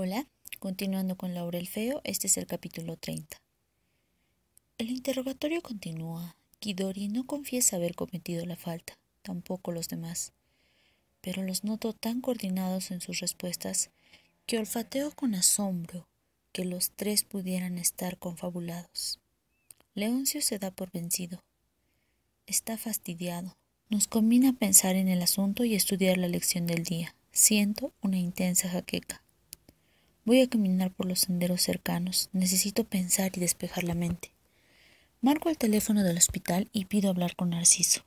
Hola, continuando con Laurel Feo, este es el capítulo 30. El interrogatorio continúa. Kidori no confiesa haber cometido la falta, tampoco los demás, pero los noto tan coordinados en sus respuestas que olfateo con asombro que los tres pudieran estar confabulados. Leoncio se da por vencido. Está fastidiado. Nos combina pensar en el asunto y estudiar la lección del día. Siento una intensa jaqueca. Voy a caminar por los senderos cercanos. Necesito pensar y despejar la mente. Marco el teléfono del hospital y pido hablar con Narciso.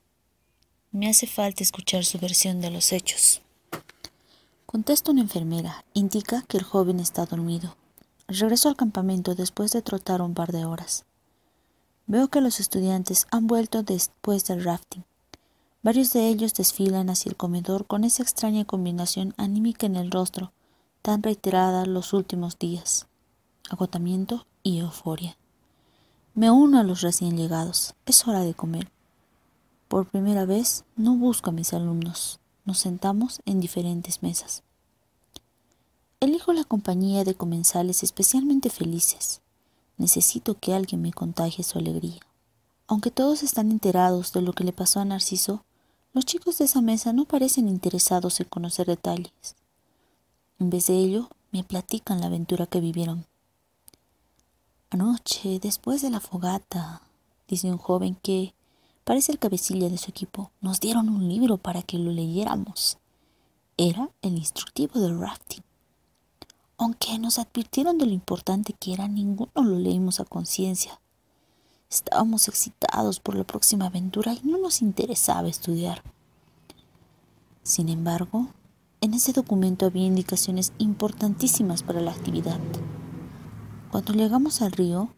Me hace falta escuchar su versión de los hechos. Contesta una enfermera. Indica que el joven está dormido. Regreso al campamento después de trotar un par de horas. Veo que los estudiantes han vuelto después del rafting. Varios de ellos desfilan hacia el comedor con esa extraña combinación anímica en el rostro tan reiterada los últimos días, agotamiento y euforia. Me uno a los recién llegados, es hora de comer. Por primera vez no busco a mis alumnos, nos sentamos en diferentes mesas. Elijo la compañía de comensales especialmente felices. Necesito que alguien me contagie su alegría. Aunque todos están enterados de lo que le pasó a Narciso, los chicos de esa mesa no parecen interesados en conocer detalles. En vez de ello, me platican la aventura que vivieron. Anoche, después de la fogata, dice un joven que parece el cabecilla de su equipo, nos dieron un libro para que lo leyéramos. Era el instructivo del rafting. Aunque nos advirtieron de lo importante que era, ninguno lo leímos a conciencia. Estábamos excitados por la próxima aventura y no nos interesaba estudiar. Sin embargo, en ese documento había indicaciones importantísimas para la actividad. Cuando llegamos al río,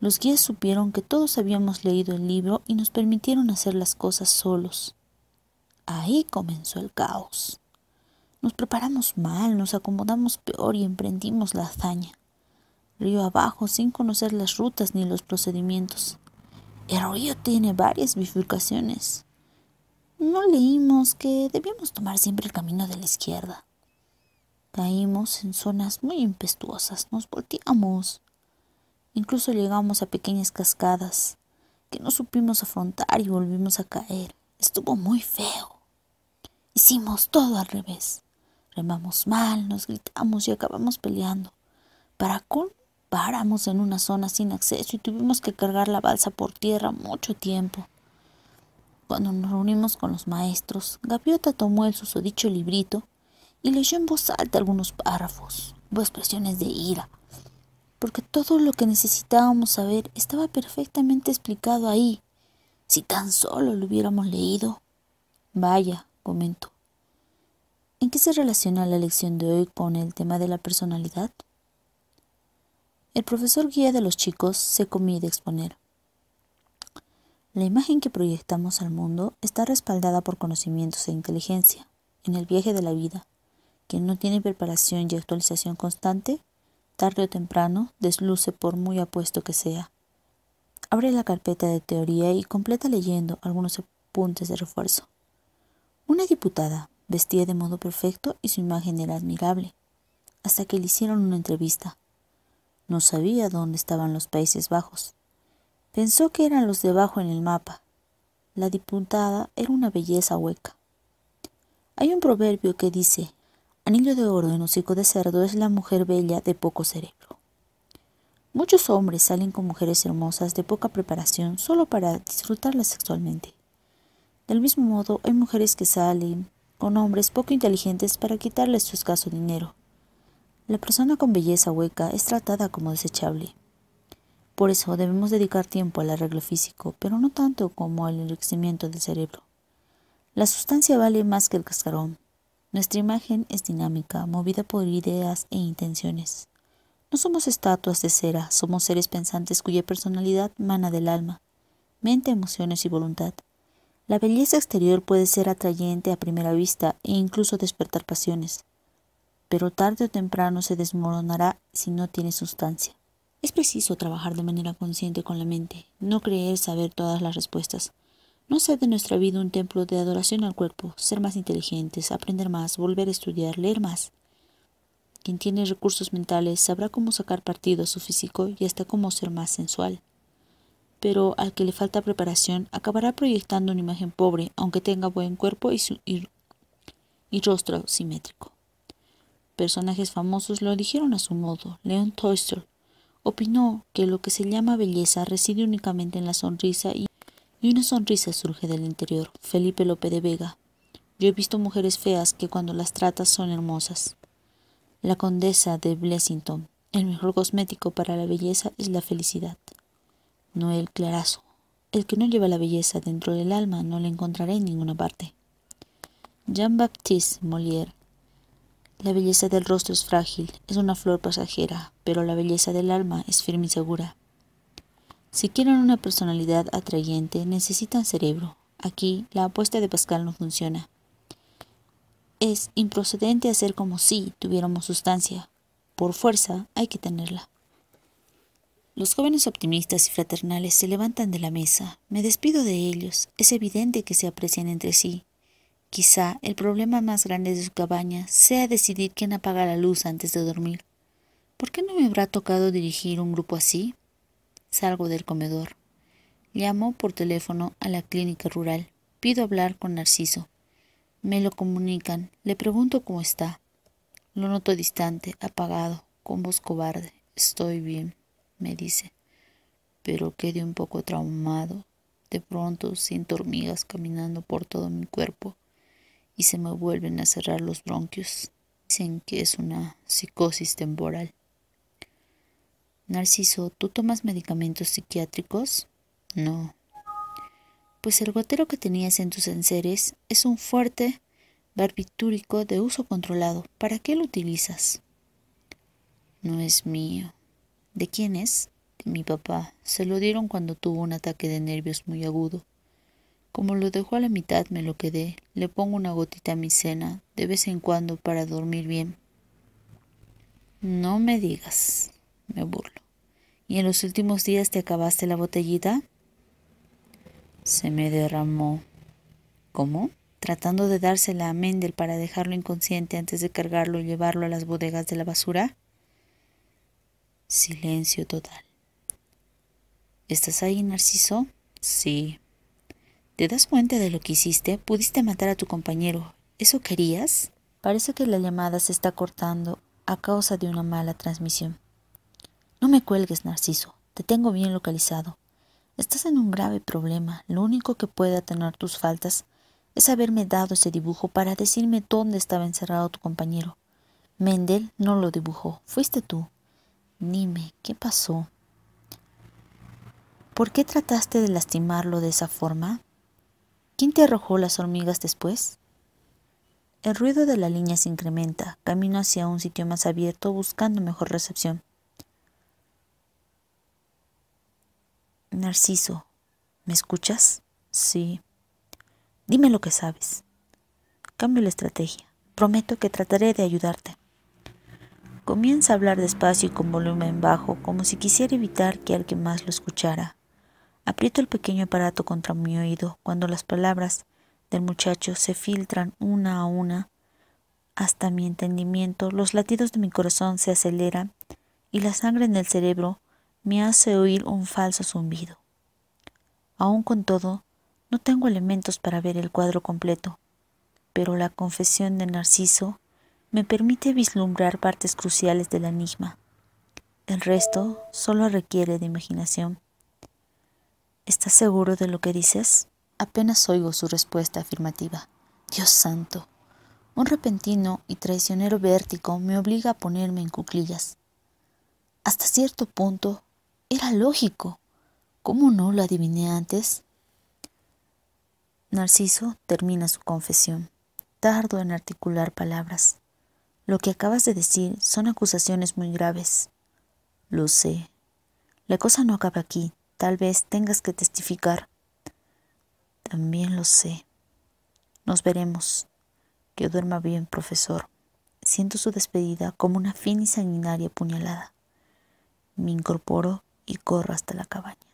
los guías supieron que todos habíamos leído el libro y nos permitieron hacer las cosas solos. Ahí comenzó el caos. Nos preparamos mal, nos acomodamos peor y emprendimos la hazaña. Río abajo sin conocer las rutas ni los procedimientos. El río tiene varias bifurcaciones. No leímos que debíamos tomar siempre el camino de la izquierda. Caímos en zonas muy impetuosas, nos volteamos. Incluso llegamos a pequeñas cascadas que no supimos afrontar y volvimos a caer. Estuvo muy feo. Hicimos todo al revés. Remamos mal, nos gritamos y acabamos peleando. Para culpar, paramos en una zona sin acceso y tuvimos que cargar la balsa por tierra mucho tiempo. Cuando nos reunimos con los maestros, Gaviota tomó el susodicho librito y leyó en voz alta algunos párrafos o expresiones de ira, porque todo lo que necesitábamos saber estaba perfectamente explicado ahí, si tan solo lo hubiéramos leído. Vaya, comentó. ¿En qué se relaciona la lección de hoy con el tema de la personalidad? El profesor guía de los chicos se comía de exponer. La imagen que proyectamos al mundo está respaldada por conocimientos e inteligencia en el viaje de la vida. Quien no tiene preparación y actualización constante, tarde o temprano desluce por muy apuesto que sea. Abre la carpeta de teoría y completa leyendo algunos apuntes de refuerzo. Una diputada vestía de modo perfecto y su imagen era admirable, hasta que le hicieron una entrevista. No sabía dónde estaban los Países Bajos Pensó que eran los debajo en el mapa. La dipuntada era una belleza hueca. Hay un proverbio que dice, anillo de oro en hocico de cerdo es la mujer bella de poco cerebro. Muchos hombres salen con mujeres hermosas de poca preparación solo para disfrutarlas sexualmente. Del mismo modo, hay mujeres que salen con hombres poco inteligentes para quitarles su escaso dinero. La persona con belleza hueca es tratada como desechable. Por eso debemos dedicar tiempo al arreglo físico, pero no tanto como al enriquecimiento del cerebro. La sustancia vale más que el cascarón. Nuestra imagen es dinámica, movida por ideas e intenciones. No somos estatuas de cera, somos seres pensantes cuya personalidad mana del alma, mente, emociones y voluntad. La belleza exterior puede ser atrayente a primera vista e incluso despertar pasiones, pero tarde o temprano se desmoronará si no tiene sustancia. Es preciso trabajar de manera consciente con la mente, no creer saber todas las respuestas. No ser de nuestra vida un templo de adoración al cuerpo, ser más inteligentes, aprender más, volver a estudiar, leer más. Quien tiene recursos mentales sabrá cómo sacar partido a su físico y hasta cómo ser más sensual. Pero al que le falta preparación acabará proyectando una imagen pobre, aunque tenga buen cuerpo y, rostro simétrico. Personajes famosos lo dijeron a su modo. Leon Opinó que lo que se llama belleza reside únicamente en la sonrisa y, y una sonrisa surge del interior. Felipe Lope de Vega. Yo he visto mujeres feas que cuando las tratas son hermosas. La condesa de Blessington. El mejor cosmético para la belleza es la felicidad. Noel Clarazo. El que no lleva la belleza dentro del alma no la encontrará en ninguna parte. Jean-Baptiste Molière. La belleza del rostro es frágil, es una flor pasajera, pero la belleza del alma es firme y segura. Si quieren una personalidad atrayente, necesitan cerebro. Aquí la apuesta de Pascal no funciona. Es improcedente hacer como si tuviéramos sustancia. Por fuerza hay que tenerla. Los jóvenes optimistas y fraternales se levantan de la mesa. Me despido de ellos. Es evidente que se aprecian entre sí. Quizá el problema más grande de su cabaña sea decidir quién apaga la luz antes de dormir. ¿Por qué no me habrá tocado dirigir un grupo así? Salgo del comedor. Llamo por teléfono a la clínica rural. Pido hablar con Narciso. Me lo comunican. Le pregunto cómo está. Lo noto distante, apagado, con voz cobarde. Estoy bien, me dice. Pero quedé un poco traumado. De pronto siento hormigas caminando por todo mi cuerpo y se me vuelven a cerrar los bronquios. Dicen que es una psicosis temporal. Narciso, ¿tú tomas medicamentos psiquiátricos? No. Pues el gotero que tenías en tus enseres es un fuerte barbitúrico de uso controlado. ¿Para qué lo utilizas? No es mío. ¿De quién es? De mi papá. Se lo dieron cuando tuvo un ataque de nervios muy agudo. Como lo dejó a la mitad, me lo quedé. Le pongo una gotita a mi cena, de vez en cuando, para dormir bien. No me digas, me burlo. ¿Y en los últimos días te acabaste la botellita? Se me derramó. ¿Cómo? Tratando de dársela a Mendel para dejarlo inconsciente antes de cargarlo y llevarlo a las bodegas de la basura. Silencio total. ¿Estás ahí, Narciso? Sí. ¿Te das cuenta de lo que hiciste? Pudiste matar a tu compañero. ¿Eso querías? Parece que la llamada se está cortando a causa de una mala transmisión. No me cuelgues, Narciso, te tengo bien localizado. Estás en un grave problema. Lo único que puede atenuar tus faltas es haberme dado ese dibujo para decirme dónde estaba encerrado tu compañero. Mendel no lo dibujó, fuiste tú. Dime, ¿qué pasó? ¿Por qué trataste de lastimarlo de esa forma? ¿Quién te arrojó las hormigas después? El ruido de la línea se incrementa. Camino hacia un sitio más abierto buscando mejor recepción. Narciso, ¿me escuchas? Sí. Dime lo que sabes. Cambio la estrategia. Prometo que trataré de ayudarte. Comienza a hablar despacio y con volumen bajo, como si quisiera evitar que alguien más lo escuchara. Aprieto el pequeño aparato contra mi oído cuando las palabras del muchacho se filtran una a una hasta mi entendimiento, los latidos de mi corazón se aceleran y la sangre en el cerebro me hace oír un falso zumbido. Aún con todo, no tengo elementos para ver el cuadro completo, pero la confesión de Narciso me permite vislumbrar partes cruciales del enigma. El resto solo requiere de imaginación. ¿Estás seguro de lo que dices? Apenas oigo su respuesta afirmativa. Dios santo. Un repentino y traicionero vértigo me obliga a ponerme en cuclillas. Hasta cierto punto era lógico. ¿Cómo no lo adiviné antes? Narciso termina su confesión. Tardo en articular palabras. Lo que acabas de decir son acusaciones muy graves. Lo sé. La cosa no acaba aquí. Tal vez tengas que testificar. También lo sé. Nos veremos. Que duerma bien, profesor. Siento su despedida como una fina y sanguinaria puñalada. Me incorporo y corro hasta la cabaña.